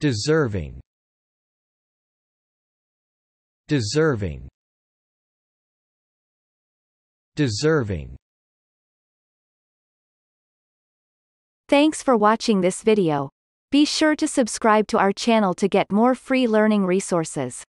Deserving Deserving Deserving Thanks for watching this video. Be sure to subscribe to our channel to get more free learning resources.